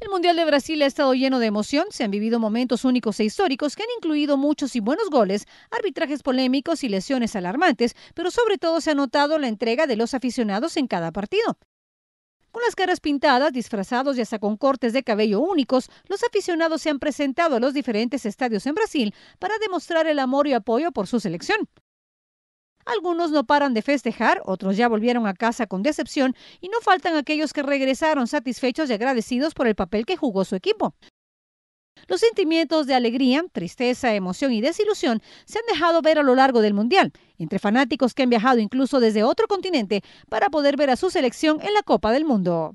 El Mundial de Brasil ha estado lleno de emoción, se han vivido momentos únicos e históricos que han incluido muchos y buenos goles, arbitrajes polémicos y lesiones alarmantes, pero sobre todo se ha notado la entrega de los aficionados en cada partido. Con las caras pintadas, disfrazados y hasta con cortes de cabello únicos, los aficionados se han presentado a los diferentes estadios en Brasil para demostrar el amor y apoyo por su selección. Algunos no paran de festejar, otros ya volvieron a casa con decepción y no faltan aquellos que regresaron satisfechos y agradecidos por el papel que jugó su equipo. Los sentimientos de alegría, tristeza, emoción y desilusión se han dejado ver a lo largo del Mundial, entre fanáticos que han viajado incluso desde otro continente para poder ver a su selección en la Copa del Mundo.